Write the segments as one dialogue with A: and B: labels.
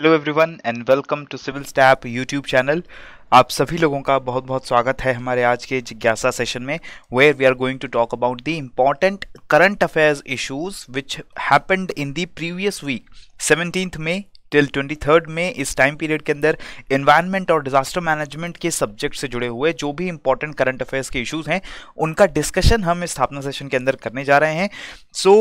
A: Hello everyone and welcome to Civil Step YouTube channel आप सभी लोगों का बहुत बहुत स्वागत है हमारे आज के जिज्ञासा सेशन में where we are going to talk about the important current affairs issues which happened in the previous week seventeenth में टिल ट्वेंटी थर्ड में इस टाइम पीरियड के अंदर इन्वायरमेंट और डिजास्टर मैनेजमेंट के सब्जेक्ट से जुड़े हुए जो भी इंपॉर्टेंट करंट अफेयर्स के इश्यूज हैं उनका डिस्कशन हम स्थापना सेशन के अंदर करने जा रहे हैं so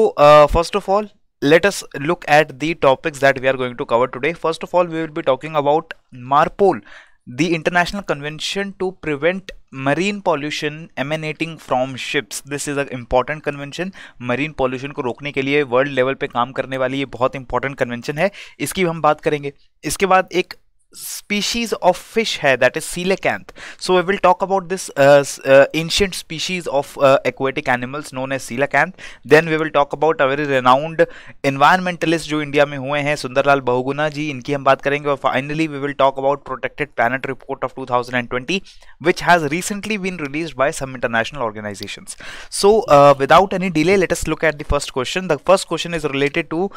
A: first of all let us look at the topics that we are going to cover today first of all we will be talking about marpol the international convention to prevent marine pollution emanating from ships this is a important convention marine pollution ko rokne ke liye world level pe kaam karne wali ye bahut important convention hai iski hum baat karenge iske baad ek species of fish hai that is coelacanth so we will talk about this uh, uh, ancient species of uh, aquatic animals known as coelacanth then we will talk about a very renowned environmentalist जो india who हुए हैं Sundarlal Bahuguna ji. इनकी हम बात करेंगे और finally we will talk about protected planet report of 2020 which has recently been released by some international organizations so uh, without any delay let us look at the first question the first question is related to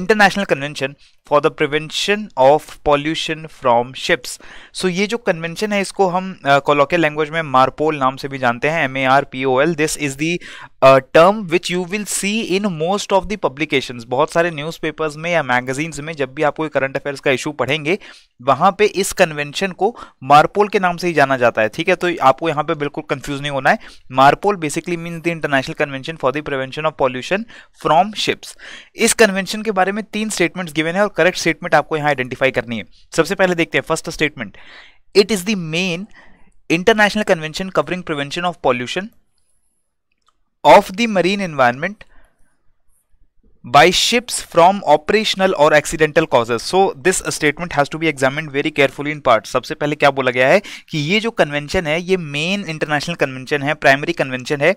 A: international convention for the prevention of pollution from ships so ये जो convention है इसको हम कोलोके uh, language में मारपोल नाम से भी जानते हैं M A R P O L this is the term which you will see in most of the publications बहुत सारे न्यूज़पेपर्स में या मैगजीन्स में जब भी आपको करंट अफेयर्स का इशू पढ़ेंगे वहां पे इस कन्वेंशन को मारपोल के नाम से ही जाना जाता है ठीक है तो आपको यहाँ पे बिल्कुल कंफ्यूज नहीं होना है MARPOL basically mean the international convention for the prevention of pollution from ships इस कन्वेंशन के बारे में तीन स्टेटमेंट्स गिवन है और करेक्ट स्टेटमेंट आपको यहाँ आइडेंटिफाई करनी है सबसे पहले देखते हैं first statement it is the main international convention covering prevention of pollution of the marine environment by ships from operational or accidental causes so this statement has to be examined very carefully in part सबसे पहले क्या बोला गया है कि ये जो convention है ये मेन इंटरनेशनल कन्वेंशन है प्राइमरी कन्वेंशन है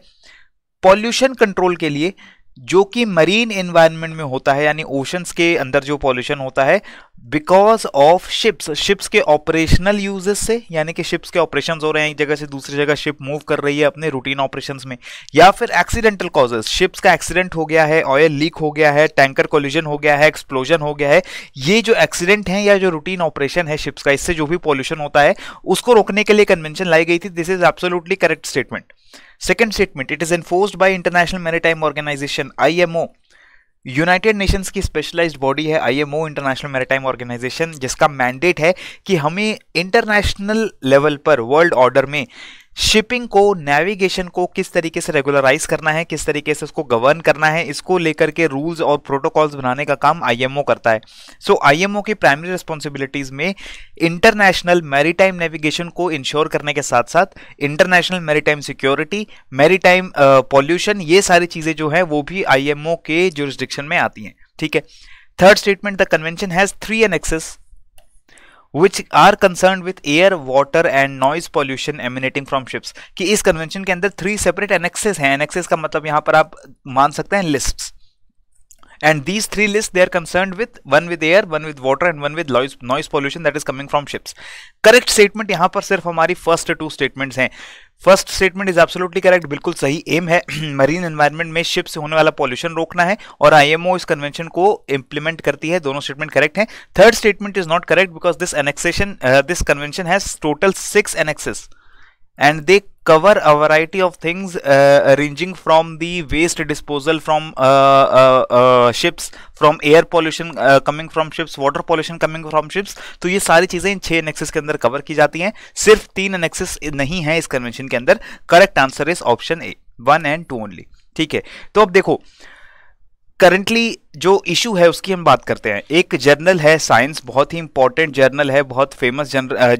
A: पॉल्यूशन कंट्रोल के लिए जो कि मरीन एनवायरनमेंट में होता है यानी ओशंस के अंदर जो पॉल्यूशन होता है बिकॉज ऑफ शिप्स शिप्स के ऑपरेशनल यूजेस से यानी कि शिप्स के ऑपरेशंस हो रहे हैं एक जगह से दूसरी जगह शिप मूव कर रही है अपने रूटीन ऑपरेशंस में या फिर एक्सीडेंटल कॉजेस शिप्स का एक्सीडेंट हो गया है ऑयल लीक हो गया है टैंकर कोल्यूजन हो गया है एक्सप्लोजन हो गया है ये जो एक्सीडेंट है या जो रूटीन ऑपरेशन है शिप्स का इससे जो भी पॉल्यूशन होता है उसको रोकने के लिए कन्वेंशन लाई गई थी this is absolutely correct statement Second statement, it is enforced by organisation I M O United Nations की स्पेशलाइज्ड बॉडी है आईएमओ इंटरनेशनल मेरीटाइम ऑर्गेनाइजेशन जिसका मैंडेट है कि हमें इंटरनेशनल लेवल पर वर्ल्ड ऑर्डर में शिपिंग को नेविगेशन को किस तरीके से रेगुलराइज करना है किस तरीके से उसको गवर्न करना है इसको लेकर के रूल्स और प्रोटोकॉल्स बनाने का काम आईएमओ करता है सो so, आईएमओ की प्राइमरी रिस्पॉन्सिबिलिटीज में इंटरनेशनल मैरीटाइम नेविगेशन को इंश्योर करने के साथ साथ international maritime security maritime pollution ये सारी चीज़ें जो है वो भी आई के जो में आती हैं ठीक है third statement the convention has three annexes which are concern with air water and noise pollution emanating from ships कि इस कन्वेंशन के अंदर थ्री सेपरेट एनेक्सेस हैं एनेक्सेस का मतलब यहां पर आप मान सकते हैं list and these three list they are concern with one with air one with water and one with noise pollution that is coming from ships correct statement यहां पर सिर्फ हमारी फर्स्ट टू स्टेटमेंट्स हैं first statement is absolutely correct बिल्कुल सही M है marine environment में ship से होने वाला पॉल्यूशन रोकना है और आईएमओ इस कन्वेंशन को इंप्लीमेंट करती है दोनों स्टेटमेंट करेक्ट हैं third statement is not correct because this annexation this convention has total six annexes and they cover a variety of things uh, ranging from the waste disposal from uh, uh, uh, ships from air pollution uh, coming from ships water pollution coming from ships तो ये सारी चीजें इन छह Nexus के अंदर cover की जाती हैं सिर्फ तीन नेक्सेस नहीं है इस कन्वेंशन के अंदर correct answer is option A one and two only ठीक है तो अब देखो करंटली जो इशू है उसकी हम बात करते हैं एक जर्नल है साइंस बहुत ही इंपॉर्टेंट जर्नल है बहुत फेमस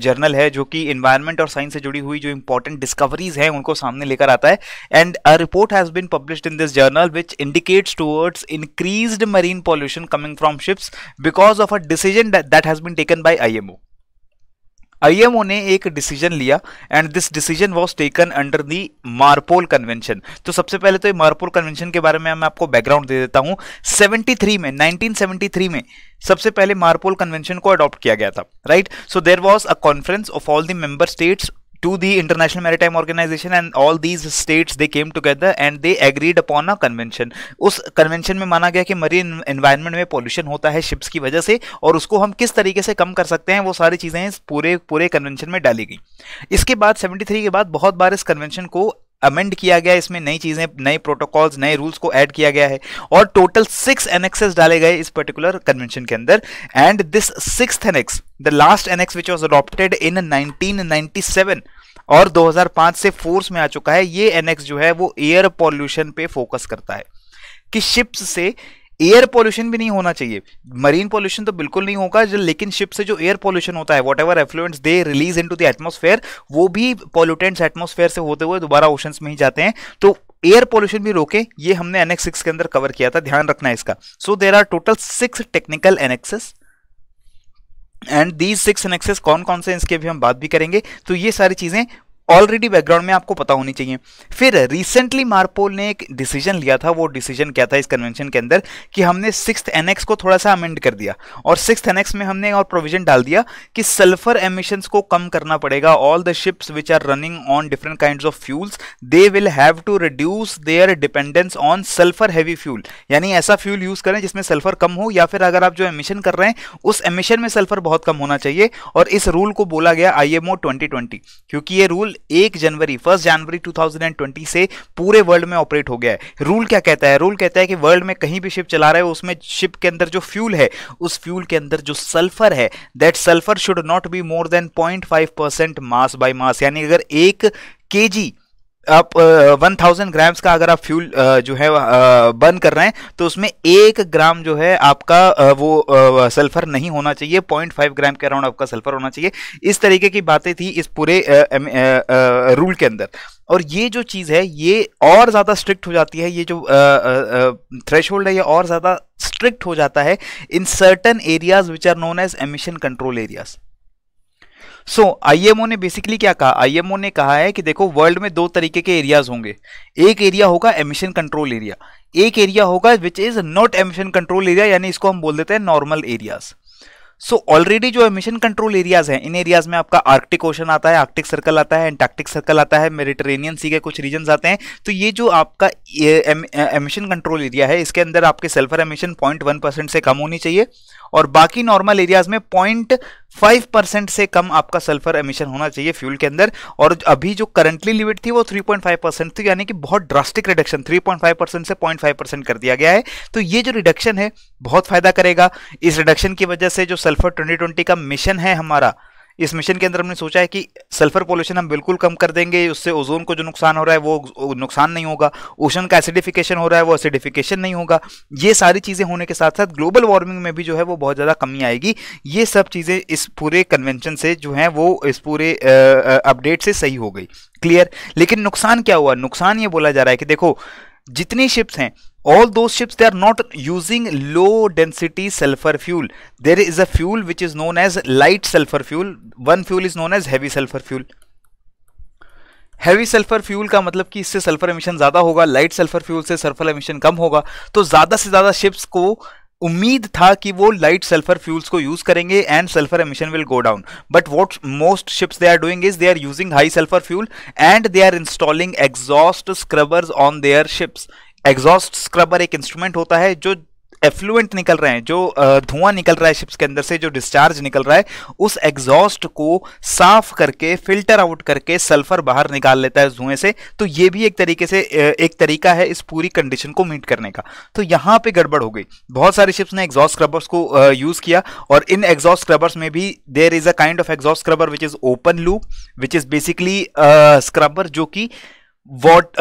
A: जर्नल है जो कि इन्वायरमेंट और साइंस से जुड़ी हुई जो इंपॉर्टेंट डिस्कवरीज हैं उनको सामने लेकर आता है and a report has been published in this journal which indicates towards increased marine pollution coming from ships because of a decision that has been taken by I IMO ने एक decision लिया and this decision was taken under the MARPOL convention तो सबसे पहले तो ये मारपोल convention के बारे में मैं आपको बैकग्राउंड दे देता हूँ 73 में 1973 में सबसे पहले मारपोल कन्वेंशन को अडॉप्ट किया गया था right so there was a conference of all the member states to the International Maritime Organization and all these states they came together and they agreed upon a convention. us convention mein mana gaya ki marine environment mein pollution hota hai ships ki wajah se aur usko hum kis tarike se kam kar sakte hain wo sari cheeze इस pure pure convention mein dali gayi iske baad 73 ke baad bahut baar is convention ko amend किया गया इसमें नई चीज़ें नए protocols नए rules को add किया गया है और टोटल सिक्स एनेक्सेस डाले गए इस पर्टिकुलर कन्वेंशन के अंदर and this six annex the last annex which was adopted in nineteen और 2005 से फोर्स में आ चुका है ये एनेक्स जो है वो एयर पॉल्यूशन पे फोकस करता है कि शिप्स से एयर पोल्यूशन भी नहीं होना चाहिए मरीन पोल्यूशन तो बिल्कुल नहीं होगा लेकिन शिप से जो एयर पोल्यूशन होता है whatever effluents they release into the atmosphere वो भी पॉल्यूटेंट्स एटमोसफेयर से होते हुए दोबारा ओशन में ही जाते हैं तो एयर पोल्यूशन भी रोके ये हमने एनएक्स सिक्स के अंदर कवर किया था ध्यान रखना है इसका so there are total six technical annexes and these six annexes कौन कौन से इसके भी हम बात भी करेंगे तो ये सारी चीज़ें ऑलरेडी बैकग्राउंड में आपको पता होनी चाहिए फिर रिसेंटली मारपोल ने एक डिसीजन लिया था वो डिसीजन क्या था इस कन्वेंशन के अंदर कि हमने सिक्स एनएक्स को थोड़ा सा अमेंड कर दिया और सिक्स एनएक्स में हमने और प्रोविजन डाल दिया कि सल्फर एमिशंस को कम करना पड़ेगा all the ships which are running on different kind of fuels they will have to reduce their dependence on sulphur heavy fuel यानी ऐसा फ्यूल यूज करें जिसमें सल्फर कम हो या फिर अगर आप जो एमिशन कर रहे हैं उस एमिशन में सल्फर बहुत कम होना चाहिए और इस रूल को बोला गया आई एम ओ क्योंकि ये रूल एक जनवरी फर्स्ट जनवरी 2020 से पूरे वर्ल्ड में ऑपरेट हो गया है रूल क्या कहता है रूल कहता है कि वर्ल्ड में कहीं भी शिप चला रहे हो उसमें शिप के अंदर जो फ्यूल है उस फ्यूल के अंदर जो सल्फर है that sulphur should not be more than point mass by mass यानी अगर एक के जी आप वन थाउजेंड ग्राम्स का अगर आप फ्यूल जो है बर्न कर रहे हैं तो उसमें एक ग्राम जो है आपका वो सल्फर नहीं होना चाहिए पॉइंट फाइव ग्राम के अराउंड आपका सल्फर होना चाहिए इस तरीके की बातें थी इस पूरे रूल के अंदर और ये जो चीज़ है ये और ज़्यादा स्ट्रिक्ट हो जाती है ये जो थ्रेश होल्ड है ये और ज़्यादा स्ट्रिक्ट हो जाता है in certain areas which are known as emission control areas so IMO ने बेसिकली क्या कहा आईएमओ ने कहा है कि देखो वर्ल्ड में दो तरीके के एरियाज होंगे एक एरिया होगा एमिशन कंट्रोल एरिया एक एरिया होगा which is not emission control area यानी इसको हम बोल देते हैं normal areas so so, already जो एमिशन कंट्रोल एरियाज हैं इन एरियाज में आपका आर्कटिक ओशन आता है आर्कटिक सर्कल आता है एंटार्कटिक सर्कल आता है मेडिटेरेनियन सी के कुछ रीजन आते हैं तो ये जो आपका एमिशन कंट्रोल एरिया है इसके अंदर आपके sulphur emission point one percent से कम होनी चाहिए और बाकी नॉर्मल एरियाज में पॉइंट फाइव परसेंट से कम आपका सल्फर एमिशन होना चाहिए फ्यूल के अंदर और अभी जो करंटली लिमिट थी वो 3.5 परसेंट थी यानी कि बहुत ड्रास्टिक रिडक्शन 3.5 परसेंट से 0.5 परसेंट कर दिया गया है तो ये जो रिडक्शन है बहुत फायदा करेगा इस रिडक्शन की वजह से जो सल्फर 2020 का मिशन है हमारा इस मिशन के अंदर हमने सोचा है कि सल्फर पोल्यूशन हम बिल्कुल कम कर देंगे उससे ओजोन को जो नुकसान हो रहा है वो नुकसान नहीं होगा ओशन का एसिडिफिकेशन हो रहा है वो एसिडिफिकेशन नहीं होगा ये सारी चीज़ें होने के साथ साथ ग्लोबल वार्मिंग में भी जो है वो बहुत ज़्यादा कमी आएगी ये सब चीज़ें इस पूरे कन्वेंशन से जो है वो इस पूरे अपडेट से सही हो गई क्लियर लेकिन नुकसान क्या हुआ नुकसान ये बोला जा रहा है कि देखो जितनी शिप्स हैं all those ships they are not using low density sulfur fuel there is a fuel which is known as light sulfur fuel one fuel is known as heavy sulfur fuel heavy sulphur fuel का मतलब कि इससे sulphur emission ज़्यादा होगा light sulphur fuel से sulphur emission कम होगा तो ज़्यादा से ज़्यादा शिप्स को उम्मीद था कि वो लाइट सल्फर फ्यूल्स को यूज़ करेंगे and sulphur emission will go down but what most ships they are doing is they are using high sulphur fuel and they are installing exhaust scrubbers on their ships exhaust scrubber एक instrument होता है जो effluent निकल रहे हैं जो धुआं निकल रहा है शिप्स के अंदर से जो डिस्चार्ज निकल रहा है उस एग्जॉस्ट को साफ करके फिल्टर आउट करके सल्फर बाहर निकाल लेता है धुएं से तो ये भी एक तरीके से एक तरीका है इस पूरी कंडीशन को मीट करने का तो यहाँ पे गड़बड़ हो गई बहुत सारी शिप्स ने एग्जॉस्ट स्क्रबर्स को यूज़ किया और इन एग्जॉस्ट स्क्रबर्स में भी there is a kind of exhaust scrubber which is open loop which is basically scrubber जो कि uh, वॉट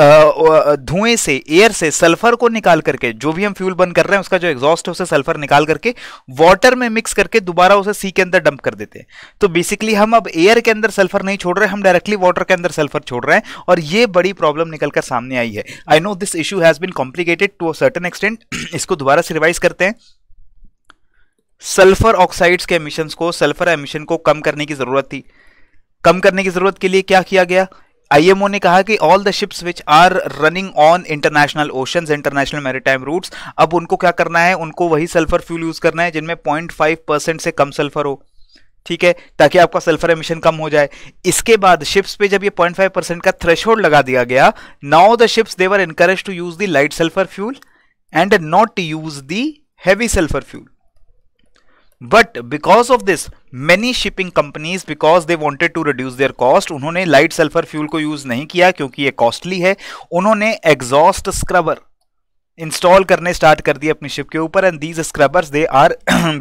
A: धुएं से एयर से सल्फर को निकाल करके जो भी हम फ्यूल बंद कर रहे हैं उसका जो एग्जॉस्ट है उसे सल्फर निकाल करके वाटर में मिक्स करके दोबारा उसे सी के अंदर डंप कर देते हैं तो बेसिकली हम अब एयर के अंदर सल्फर नहीं छोड़ रहे हम डायरेक्टली वाटर के अंदर सल्फर छोड़ रहे हैं और ये बड़ी प्रॉब्लम निकलकर सामने आई है I know this issue has been complicated to a certain extent इसको दोबारा से रिवाइज करते हैं सल्फर ऑक्साइड्स के एमिशंस को सल्फर एमिशन को कम करने की जरूरत थी कम करने की जरूरत के लिए क्या किया गया आईएमओ ने कहा कि all the ships which are running on international ocean international maritime routes अब उनको क्या करना है उनको वही सल्फर फ्यूल यूज करना है जिनमें पॉइंट फाइव परसेंट से कम सल्फर हो ठीक है ताकि आपका सल्फर एमिशन कम हो जाए इसके बाद शिप्स पे जब ये 0.5 परसेंट का थ्रेश लगा दिया गया now the ships they were encourage to use the light sulphur fuel and not use the heavy sulphur fuel but because of this many shipping companies because they wanted to reduce their cost उन्होंने light sulphur fuel को use नहीं किया क्योंकि ये costly है उन्होंने exhaust scrubber install करने start कर दिए अपनी शिप के ऊपर and these scrubbers they are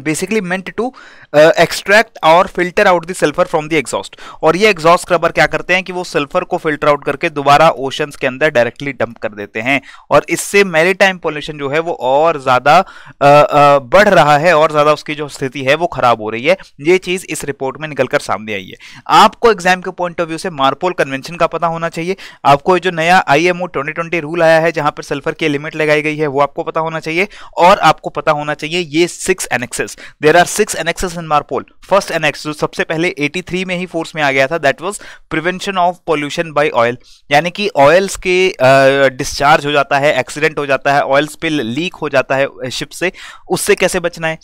A: basically meant to extract और filter out the sulphur from the exhaust और ये एग्जॉस्ट स्क्रबर क्या करते हैं कि वो सल्फर को फिल्टर आउट करके दोबारा ओशंस के अंदर डायरेक्टली डंप कर देते हैं और इससे मेरी टाइम पॉल्यूशन जो है वो और ज़्यादा uh, uh, बढ़ रहा है और ज़्यादा उसकी जो स्थिति है वो खराब हो रही है ये चीज़ इस रिपोर्ट में निकलकर सामने आई है आपको एग्जाम के पॉइंट ऑफ व्यू से मारपोल कन्वेंशन का पता होना चाहिए आपको जो नया आई एम ओ रूल आया है जहां पर सल्फर की लिमिट लगाई गई है वो आपको पता होना चाहिए और आपको पता होना चाहिए ये six annexes there are six annexes in MARPOL first annex जो सबसे पहले 83 में ही फोर्स में आ गया था that was prevention of pollution by oil यानी कि ऑयल्स के डिस्चार्ज हो जाता है एक्सीडेंट हो जाता है ऑयल स्पिल लीक हो जाता है शिप से उससे कैसे बचना है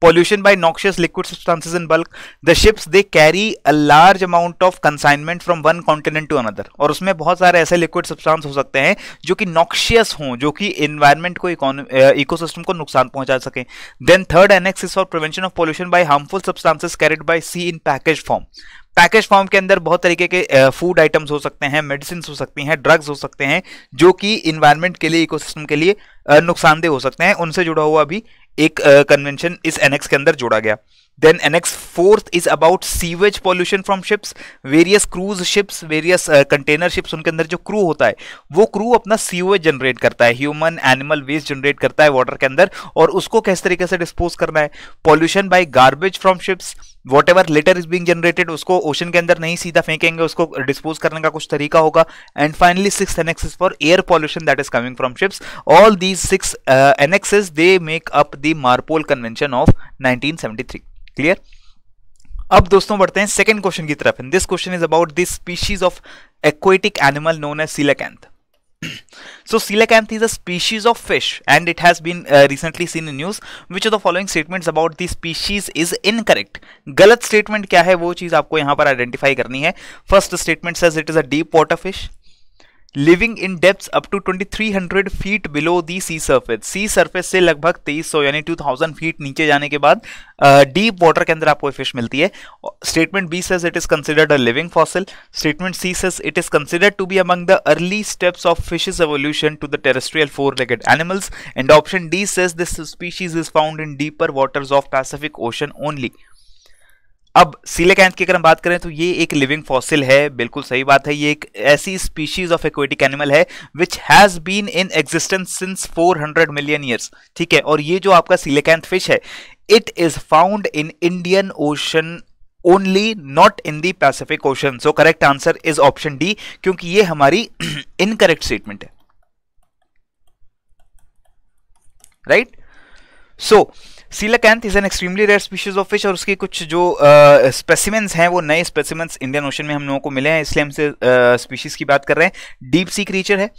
A: pollution by noxious liquid substances in bulk the ships they carry a large amount of consignment from one continent to another और उसमें बहुत सारे ऐसे liquid substance हो सकते हैं जो कि noxious हों जो कि environment को ecosystem को नुकसान पहुंचा सकें then third annex is for prevention of pollution by harmful substances carried by sea in package form package form के अंदर बहुत तरीके के फूड आइटम्स हो सकते हैं मेडिसिन हो सकती हैं ड्रग्स हो सकते हैं जो कि इन्वायरमेंट के लिए इकोसिस्टम के लिए नुकसानदेह हो सकते हैं उनसे जुड़ा हुआ भी एक कन्वेंशन इस एनेक्स के अंदर जोड़ा गया then annex fourth is about sewage pollution from ships various cruise ships various container ships उनके अंदर जो क्रू होता है वो क्रू अपना सीवेज जनरेट करता है ह्यूमन एनिमल वेस्ट जनरेट करता है वाटर के अंदर और उसको किस तरीके से डिस्पोज करना है pollution by garbage from ships whatever litter is being generated उसको ओशन के अंदर नहीं सीधा फेंकेंगे उसको डिस्पोज करने का कुछ तरीका होगा and finally six annexes for air pollution that is coming from ships all these six annexes they make up the MARPOL convention of 1973 clear अब दोस्तों बढ़ते हैं सेकेंड क्वेश्चन की तरफ this question is about this species of aquatic animal known as coelacanth So coelacanth is a species of fish and it has been uh, recently seen in news. Which of the following statements about the species is incorrect? galat statement kya hai wo cheez aapko yahan par identify karni hai First statement says it is a deep water fish. Living in depth up to 2300 feet below the sea surface sea surface से लगभग 2300 यानी 2000 feet नीचे जाने के बाद deep uh, water के अंदर आपको फिश मिलती है statement B says it is considered a living fossil statement C says it is considered to be among the early steps of fishes evolution to the terrestrial four legged animals and option D says this species is found in deeper waters of Pacific Ocean only अब coelacanth की अगर हम बात करें तो ये एक living fossil है बिल्कुल सही बात है ये एक ऐसी स्पीशीज ऑफ एक्वेटिक एनिमल है which has been in existence since 400 million years ठीक है और ये जो आपका सीलेकैंथ फिश है it is found in Indian Ocean only not in the Pacific Ocean so correct answer is option D क्योंकि ये हमारी इनकरेक्ट स्टेटमेंट है right right? So so, coelacanth is an extremely rare species of fish और उसके कुछ जो specimens uh, हैं वो नए स्पेसिमेंट्स इंडियन ओशन में हम लोगों को मिले हैं इसलिए हमसे स्पीशीज़ uh, की बात कर रहे हैं डीप सी क्रीचर है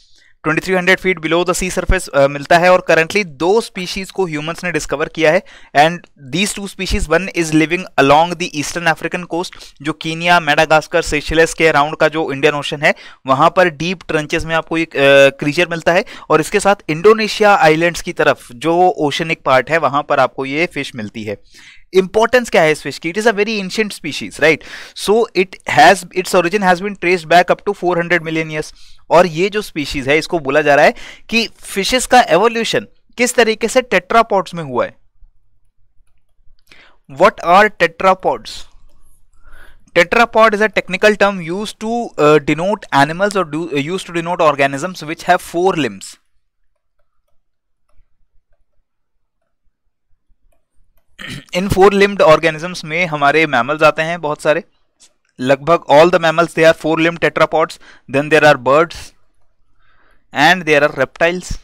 A: 2300 feet below the sea surface मिलता है और करंटली दो स्पीशीज को ह्यूमंस ने डिस्कवर किया है and these two species one is living along the eastern African coast जो कीनिया मेडागास्कर सेशलेस के अराउंड का जो इंडियन ओशन है वहां पर डीप ट्रंचेस में आपको एक क्रीचर uh, मिलता है और इसके साथ इंडोनेशिया आइलैंड्स की तरफ जो ओशनिक पार्ट है वहां पर आपको ये फिश मिलती है इंपॉर्टेंस क्या है इस फिश की it is a very ancient species right so it has its origin has been traced back up to 400 million years और ये जो स्पीशीज़ है इसको बोला जा रहा है कि फिशेस का एवोल्यूशन किस तरीके से टेट्रापॉड्स में हुआ है what are tetrapods tetrapod is a technical term use to denote animals और use to denote organisms which have four limbs in four limbed organisms में हमारे मैमल्स आते हैं बहुत सारे लगभग all the mammals they are four limbed tetrapods then there are birds and there are reptiles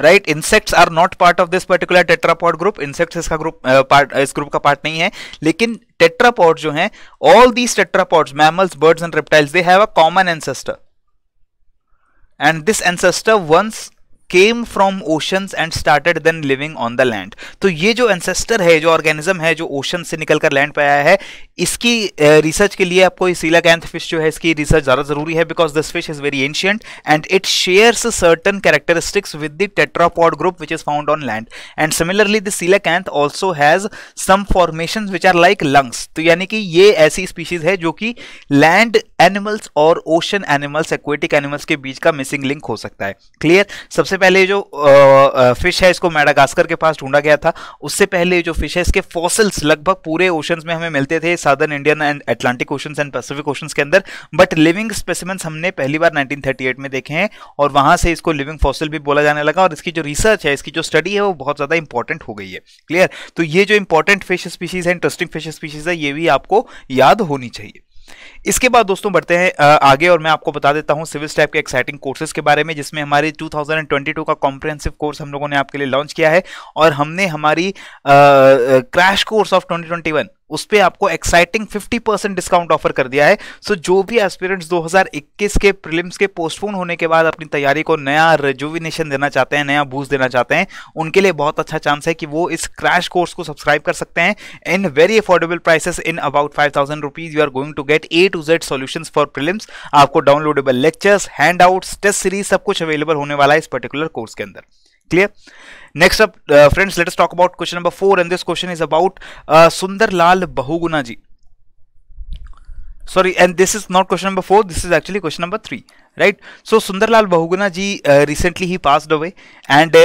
A: right insects are not part of this particular tetrapod group insects इसका group part इस group का part नहीं है लेकिन tetrapod जो है all these tetrapods mammals birds and reptiles they have a common ancestor and this ancestor once came from oceans and started then living on the land तो ये जो एंसेस्टर है जो ऑर्गेनिज्म है जो ओशन से निकलकर लैंड पे आया है इसकी रिसर्च uh, के लिए आपको सीला कैंथ फिश जो है इसकी रिसर्च ज़्यादा ज़रूरी है because this fish is very ancient and it shares certain characteristics with the tetrapod group which is found on land and similarly this coelacanth also has some formation which are like lungs तो यानी कि ये ऐसी species है जो कि land animals और ocean animals aquatic animals के बीच का मिसिंग लिंक हो सकता है क्लियर सबसे पहले जो फिश है इसको मैडागास्कर के पास ढूंढा गया था उससे पहले जो फिश है इसके फॉसिल्स लगभग पूरे ओशंस में हमें मिलते थे southern Indian and Atlantic oceans and Pacific oceans के अंदर बट लिविंग स्पेसिमेंट्स हमने पहली बार 1938 में देखे हैं और वहां से इसको लिविंग फॉसिल भी बोला जाने लगा और इसकी जो रिसर्च है इसकी जो स्टडी है वो बहुत ज़्यादा इंपॉर्टेंट हो गई है क्लियर तो ये जो इंपॉर्टेंट फिश स्पीशीज़ है इंटरेस्टिंग फिश स्पीशीज़ है ये भी आपको याद होनी चाहिए इसके बाद दोस्तों बढ़ते हैं आगे और मैं आपको बता देता हूँ सिविल स्टैप के एक्साइटिंग कोर्सेज के बारे में जिसमें हमारे 2022 का कॉम्प्रहेंसिव कोर्स हम लोगों ने आपके लिए लॉन्च किया है और हमने हमारी क्रैश कोर्स ऑफ 2021 उस पर आपको एक्साइटिंग 50 परसेंट डिस्काउंट ऑफर कर दिया है सो so, जो भी एस्पिरेंट्स 2021 के प्रिलिम्स के पोस्टपोन होने के बाद अपनी तैयारी को नया रेजुविनेशन देना चाहते हैं नया बूस्ट देना चाहते हैं उनके लिए बहुत अच्छा चांस है कि वो इस क्रैश कोर्स को सब्सक्राइब कर सकते हैं in very affordable prices in about five thousand rupees you are going to get A to Z solutions for prelims आपको downloadable lectures handouts test series सब कुछ अवेलेबल होने वाला है इस पर्टिकुलर कोर्स के अंदर clear next up friends let's talk about question number four and this question is about Sundarlal Bahuguna ji sorry and this is not question number four this is actually question number three right so Sundarlal Bahuguna ji recently ही pass away and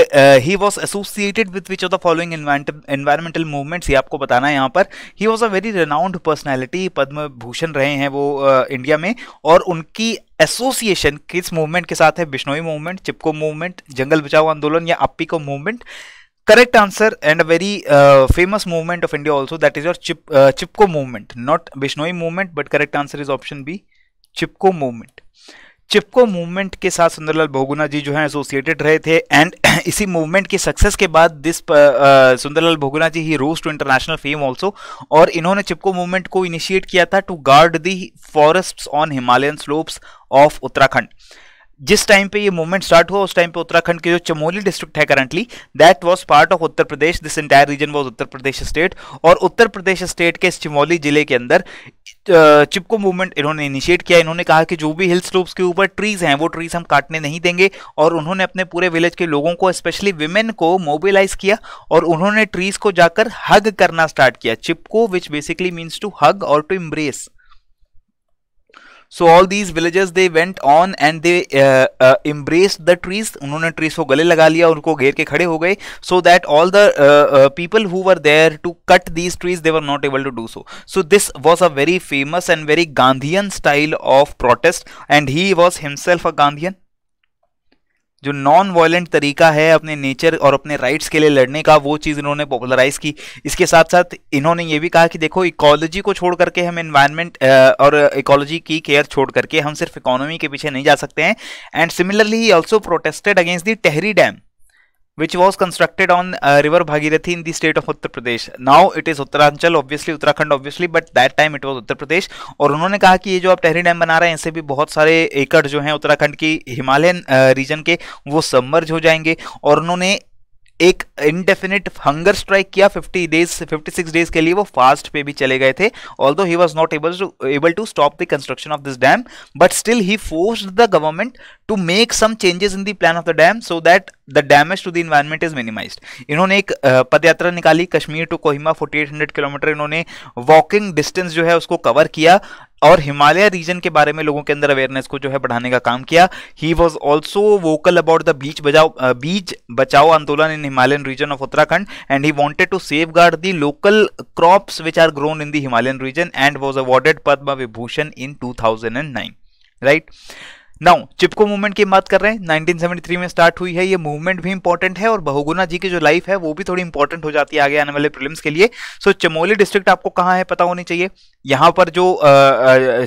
A: he was associated with which of the following environmental movements ये आपको बताना है यहाँ पर he was a very renowned personality Padma Bhushan रहे हैं वो इंडिया uh, में और उनकी एसोसिएशन किस मूवमेंट के साथ है बिश्नोई मूवमेंट चिपको मूवमेंट जंगल बचाओ आंदोलन या Appiko movement correct answer and a very famous movement of India also that is your chip Chipko movement not Bishnoi movement but correct answer is option B Chipko movement Chipko movement के साथ सुंदरलाल भोगुना जी जो है associated रहे थे एंड इसी movement के success के बाद this Sundarlal Bahuguna ji he rose to international fame also और इन्होंने चिपको मूवमेंट को इनिशिएट किया था to guard the forest on Himalayan slopes of Uttarakhand जिस टाइम पे ये मूवमेंट स्टार्ट हुआ उस टाइम पे उत्तराखंड के जो चमोली डिस्ट्रिक्ट है currently that was part of Uttar Pradesh this entire region was Uttar Pradesh state और उत्तर प्रदेश स्टेट के इस चमोली जिले के अंदर चिपको मूवमेंट इन्होंने इनिशिएट किया इन्होंने कहा कि जो भी हिल स्लोप्स के ऊपर ट्रीज हैं वो ट्रीज हम काटने नहीं देंगे और उन्होंने अपने पूरे विलेज के लोगों को स्पेशली विमेन को मोबिलाइज किया और उन्होंने ट्रीज को जाकर हग करना स्टार्ट किया Chipko which basically means to hug और to embrace so all these villages they went on and they embrace the trees उन्होंने ट्रीज को गले लगा लिया उनको घेर के खड़े हो गए so that all the people who were there to cut these trees they were not able to do so so this was a very famous and very Gandhian style of protest and he was himself a Gandhian जो non violent तरीका है अपने nature और अपने rights के लिए लड़ने का वो चीज़ इन्होंने पॉपुलराइज की इसके साथ साथ इन्होंने ये भी कहा कि देखो इकोलॉजी को छोड़ करके हम इन्वायरमेंट और इकोलॉजी की केयर छोड़ करके हम सिर्फ इकोनॉमी के पीछे नहीं जा सकते हैं and similarly he also protested against the Tehri dam which was constructed on uh, river Bhagirathi in the state of Uttar Pradesh. Now it is Uttaranchal, obviously Uttarakhand, obviously, but that time it was Uttar Pradesh. और उन्होंने कहा कि ये जो आप टहरी dam बना रहे हैं इससे भी बहुत सारे एकड़ जो हैं उत्तराखंड की हिमालयन रीजन के वो सबमर्ज हो जाएंगे और उन्होंने एक इनडेफिनेट हंगर स्ट्राइक किया 50 डेज 56 डेज के लिए वो फास्ट पे भी चले गए थे all he was not able to able to stop the construction of this dam but still he force the government to make some changes in the plan of the dam so that the damage to the environment is minimize इन्होंने एक पदयात्रा निकाली Kashmir to Kohima 4800 kilometre इन्होंने walking distance जो है उसको cover किया और हिमालय रीजन के बारे में लोगों के अंदर अवेयरनेस को जो है बढ़ाने का काम किया he was also vocal about the Beej Bachao Beej Bachao Andolan in Himalayan region of Uttarakhand and he wanted to safeguard the local crops which are grown in the Himalayan region and was awarded Padma Vibhushan in two thousand and nine right now Chipko movement की बात कर रहे हैं 1973 में start हुई है ये movement भी इंपॉर्टेंट है और बहुगुना जी की जो लाइफ है वो भी थोड़ी इंपॉर्टेंट हो जाती है आगे आने वाले प्रिलिम्स के लिए सो so, चमोली डिस्ट्रिक्ट आपको कहाँ है पता होनी चाहिए यहाँ पर जो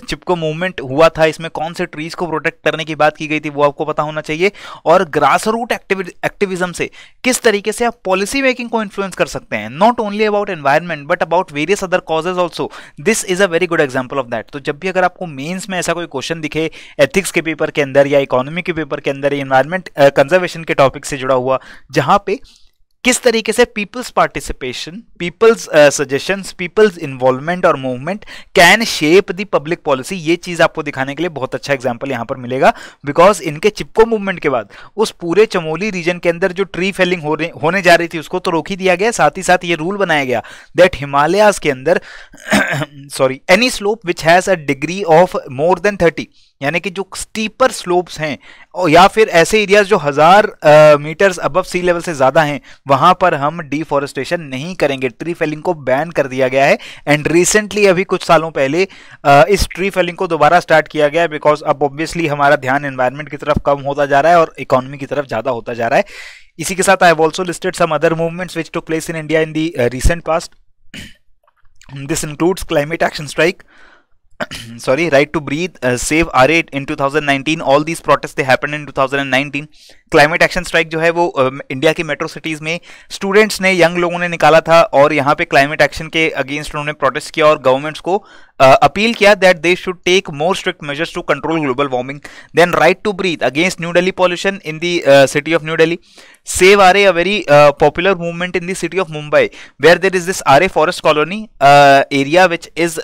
A: चिपको मूवमेंट हुआ था इसमें कौन से ट्रीज को प्रोटेक्ट करने की बात की गई थी वो आपको पता होना चाहिए और ग्रास रूट एक्टिविज्म से किस तरीके से आप पॉलिसी मेकिंग को इन्फ्लुएंस कर सकते हैं not only about environment but about various other causes also this is a very good example of that तो जब भी अगर आपको मेन्स में ऐसा कोई क्वेश्चन दिखे एथिक्स के भी पेपर के अंदर या इकोनॉमी के पेपर के अंदर इन्वायरमेंट कंजर्वेशन uh, के टॉपिक से जुड़ा हुआ जहां पे किस तरीके से people's participation people's uh, people's involvement और movement can shape the public policy ये चीज आपको दिखाने के लिए बहुत अच्छा एग्जाम्पल यहां पर मिलेगा बिकॉज इनके चिपको मूवमेंट के बाद उस पूरे चमोली रीजन के अंदर जो ट्री फेलिंग हो रही होने जा रही थी उसको तो रोक ही दिया गया साथ ही साथ ये रूल बनाया गया दैट हिमालयाज के अंदर sorry any slope which has a degree of more than thirty यानी कि जो स्टीपर स्लोप्स हैं और या फिर ऐसे एरियाज जो हज़ार मीटर्स अबव सी लेवल से ज़्यादा हैं वहां पर हम डिफॉरेस्टेशन नहीं करेंगे ट्री फेलिंग को बैन कर दिया गया है एंड रिसेंटली अभी कुछ सालों पहले इस ट्री फेलिंग को दोबारा स्टार्ट किया गया बिकॉज अब ऑब्वियसली हमारा ध्यान एनवायरमेंट की तरफ कम होता जा रहा है और इकोनॉमी की तरफ ज़्यादा होता जा रहा है इसी के साथ I have also listed some other movements which took place in India in the recent past this includes climate action strike sorry right to breathe save Aarey at in two thousand nineteen all this protest they happen in two thousand and nineteen climate action strike जो है वो India की metro cities में students ने young लोगों ने निकाला था और यहाँ पे क्लाइमेट एक्शन के अगेंस्ट उन्होंने प्रोटेस्ट किया और गवर्नमेंट्स को अपील किया that they should take more strict measures to control global warming then right to breathe against New Delhi pollution in the city of New Delhi save Aarey a very popular movement in the city of Mumbai where there is this Aarey forest colony area which is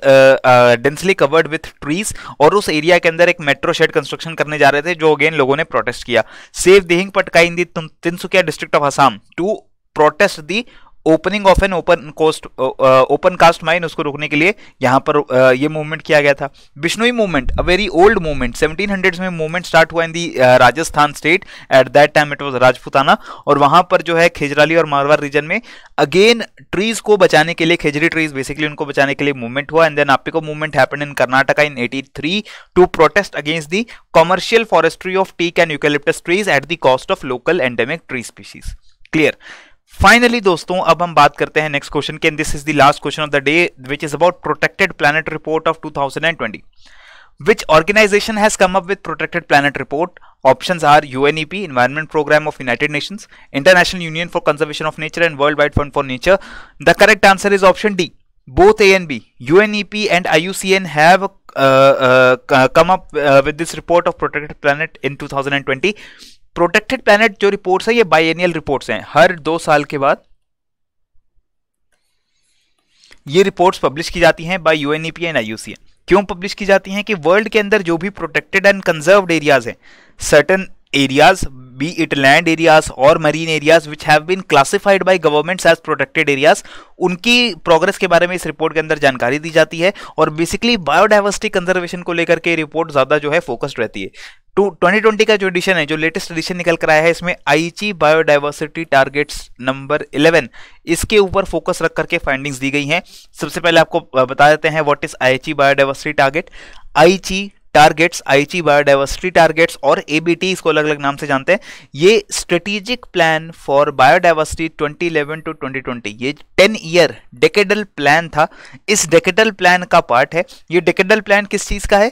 A: densely covered with trees और उस area के अंदर एक metro shade construction करने जा रहे थे जो अगेन लोगों ने प्रोटेस्ट किया save Dihing Patkai in the Tinsukia district of Assam to protest the opening of an open coast open cast mine उसको रोकने के लिए यहां पर uh, ये मूवमेंट किया गया था Bishnoi movement a very old movement seventeen hundred में मूवमेंट स्टार्ट हुआ in the Rajasthan state at that time it was Rajputana और वहां पर जो है खेजराली और मारवाड़ रीजन में अगेन ट्रीज को बचाने के लिए खेजरी ट्रीज बेसिकली उनको बचाने के लिए मूवमेंट हुआ एंड देन आपको movement happen in Karnataka in eighty three to protest against the commercial forestry of teak and eucalyptus trees at the cost of local endemic tree species clear finally दोस्तों अब हम बात करते हैं नेक्स्ट क्वेश्चन के this is the last question of the day which is about protected planet report of 2020 thousand and twenty which organisation has come up with protected planet report option are U N EP environment programme of United Nation International Union for Conservation of Nature and World Wide Fund for Nature the correct answer is option D both A and B U N E P and I U C N have come up with this report of protected planet in two thousand and twenty protected planet जो reports है ये बाइएनियल reports हैं हर दो साल के बाद ये reports publish की जाती हैं बाय यूएनईपी एंड आईयूसीएन क्यों पब्लिश की जाती हैं कि वर्ल्ड के अंदर जो भी प्रोटेक्टेड एंड कंजर्व्ड एरियाज हैं certain areas be it land areas और marine areas which have been classified by governments as protected areas उनकी प्रोग्रेस के बारे में इस रिपोर्ट के अंदर जानकारी दी जाती है और बेसिकली बायोडाइवर्सिटी कंजर्वेशन को लेकर के रिपोर्ट ज़्यादा जो है फोकस्ड रहती है टू ट्वेंटी ट्वेंटी का जो एडिशन है जो लेटेस्ट एडिशन निकल कर आया है इसमें आईची बायोडाइवर्सिटी टारगेट्स नंबर इलेवन इसके ऊपर फोकस रख करके फाइंडिंग्स दी गई हैं सबसे पहले आपको बता देते हैं what is Aichi biodiversity target Aichi targets Aichi biodiversity targets और एबीटी इसको अलग अलग नाम से जानते हैं ये strategic plan for biodiversity 2011 to 2020 ये 10 ईयर डेकेडल प्लान था इस डेकेडल प्लान का पार्ट है ये डेकेडल प्लान किस चीज़ का है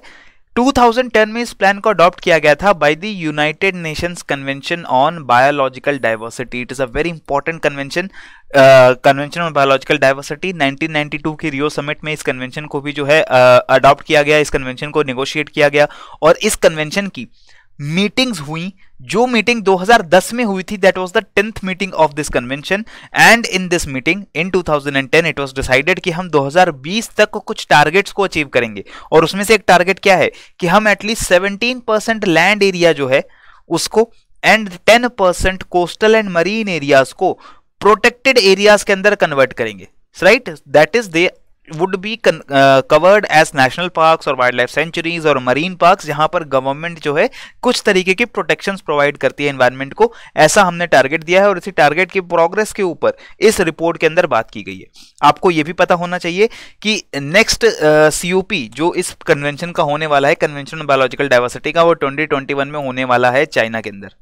A: 2010 में इस प्लान को अडॉप्ट किया गया था by the United Nations Convention on biological Diversity it is a very important convention convention on biological diversity 1992 की रियो समिट में इस कन्वेंशन को भी जो है अडॉप्ट uh, किया गया इस कन्वेंशन को निगोशिएट किया गया और इस कन्वेंशन की uh, मीटिंग्स हुई जो मीटिंग 2010 में हुई थी that was the tenth meeting of this convention and in this meeting in 2010 it was decided कि हम 2020 तक कुछ टारगेट्स को अचीव करेंगे और उसमें से एक टारगेट क्या है कि हम एटलीस्ट 17 परसेंट लैंड एरिया जो है उसको and 10 percent coastal and marine areas को प्रोटेक्टेड एरियाज के अंदर कन्वर्ट करेंगे right that is they would be covered as national parks और वाइल्ड लाइफ सेंचुरीज और मरीन पार्क्स जहां पर गवर्नमेंट जो है कुछ तरीके की प्रोटेक्शन प्रोवाइड करती है इन्वायरमेंट को ऐसा हमने टारगेट दिया है और इसी टारगेट की प्रोग्रेस के ऊपर इस रिपोर्ट के अंदर बात की गई है आपको ये भी पता होना चाहिए कि नेक्स्ट सीओपी uh, जो इस कन्वेंशन का होने वाला है कन्वेंशन बायोलॉजिकल डाइवर्सिटी का वो ट्वेंटी में होने वाला है चाइना के अंदर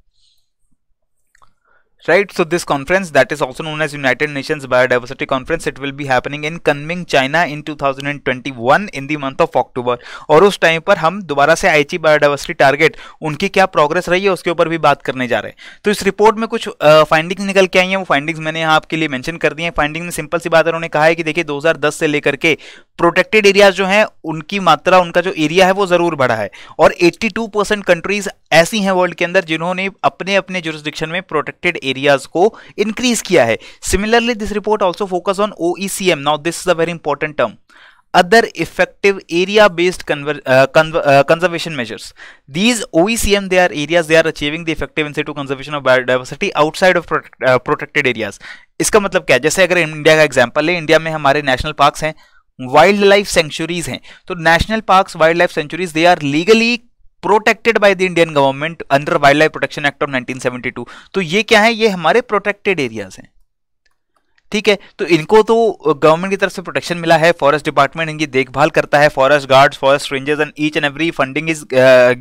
A: right so this conference that is also known as united nations biodiversity conference it will be happening in Kunming China in 2021 in the month of October और उस टाइम पर हम दोबारा से आईची बायोडाइवर्सिटी टारगेट उनकी क्या प्रोग्रेस रही है उसके ऊपर भी बात करने जा रहे हैं तो इस रिपोर्ट में कुछ फाइंडिंग्स uh, निकल के आई हैं वो फाइंडिंग्स मैंने यहाँ आपके लिए मैंशन कर दी है फाइंडिंग में सिंपल सी बात है उन्होंने कहा है कि देखिए 2010 से लेकर के प्रोटेक्टेड एरियाज जो हैं उनकी मात्रा उनका जो एरिया है वो जरूर बढ़ा है और 82 परसेंट कंट्रीज ऐसी हैं वर्ल्ड के अंदर जिन्होंने अपने अपने जुरिस्डिक्शन में प्रोटेक्टेड एरियाज को इंक्रीज किया है similarly this report also focus on O C M now this is a very important term other effective area based conservation measures these O E C M they are areas they are achieving the effective in to conservation of biodiversity outside of protected areas इसका मतलब क्या है जैसे अगर India का example है India में हमारे नेशनल पार्क्स हैं वाइल्ड लाइफ सेंचुरीज हैं तो national parks wild life sanctuaries they are legally protected by the Indian government under wild life protection act of 1972 तो ये क्या है ये हमारे प्रोटेक्टेड एरियाज हैं ठीक है तो इनको तो गवर्नमेंट की तरफ से प्रोटेक्शन मिला है फॉरेस्ट डिपार्टमेंट इनकी देखभाल करता है forest guards forest rangers and each and every funding is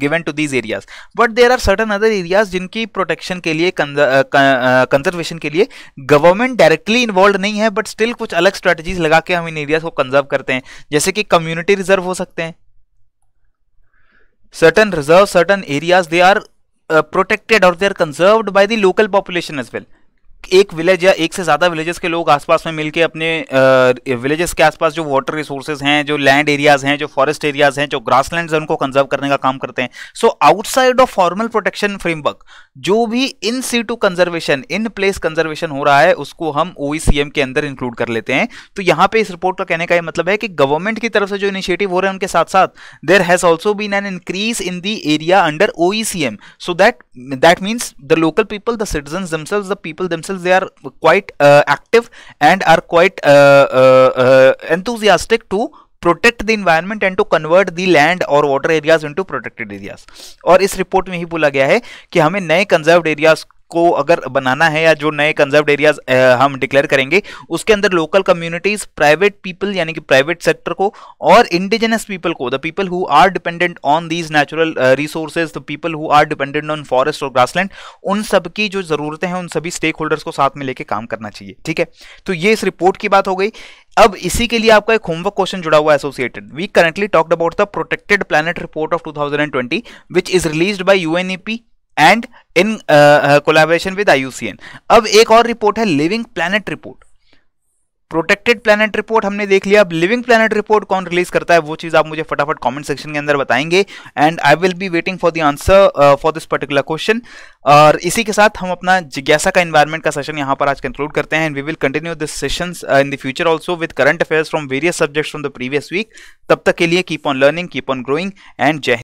A: given to these areas but there are certain other areas जिनकी प्रोटेक्शन के लिए कंजर्वेशन के लिए गवर्नमेंट डायरेक्टली इन्वॉल्व नहीं है बट स्टिल कुछ अलग स्ट्रेटजीज लगा के हम इन एरियाज को कंजर्व करते हैं जैसे कि कम्युनिटी रिजर्व हो सकते हैं certain reserves certain areas they are uh, protected or they are conserved by the local population as well एक विलेज या एक से ज़्यादा विलेजेस के लोग आसपास में मिलके अपने विलेजेस के आसपास जो वाटर रिसोर्सेज हैं जो लैंड एरियाज़ हैं जो फॉरेस्ट एरियाज़ हैं जो ग्रासलैंड्स हैं उनको कंजर्व करने का काम करते हैं so outside of formal protection framework जो भी in situ conservation in place conservation हो रहा है उसको हम ओ e के अंदर इंक्लूड कर लेते हैं तो यहाँ पे इस रिपोर्ट का कहने का मतलब है कि गवर्नमेंट की तरफ से जो इनिशिएटिव हो रहे हैं उनके साथ साथ there has also been an increase in the area under O so that that means the local people the citizen themselves the people themselves themselves they are quite uh, active and are quite uh, uh, enthusiastic to protect the environment and to convert the land और water areas into protected areas और इस report में ही बोला गया है कि हमें नए कंजर्व्ड एरियाज को अगर बनाना है या जो नए कंजर्व एरियाज हम डिक्लेयर करेंगे उसके अंदर लोकल कम्युनिटीज प्राइवेट पीपल यानी कि प्राइवेट सेक्टर को और इंडिजिनस पीपल को the people who are dependent on these natural resources the people who are dependent on forest और ग्रासलैंड उन सब की जो जरूरतें हैं उन सभी स्टेक होल्डर्स को साथ में लेके काम करना चाहिए ठीक है तो ये इस रिपोर्ट की बात हो गई अब इसी के लिए आपका एक होमवर्क क्वेश्चन जुड़ा हुआ associated we currently talked about the protected planet report of 2020 which is released by UNEP and in collaboration with IUCN अब एक और रिपोर्ट है living planet report protected planet report हमने देख लिया अब लिविंग प्लैनेट रिपोर्ट कौन रिलीज करता है वो चीज़ आप मुझे फटाफट कमेंट सेक्शन के अंदर बताएंगे and I will be waiting for the answer for this particular question और इसी के साथ हम अपना जिज्ञासा का इन्वायरमेंट का सेशन यहां पर आज कंक्लूड करते हैं and we will continue this session in the future also with current affairs from various subjects from the previous week तब तक के लिए keep on learning keep on growing and जय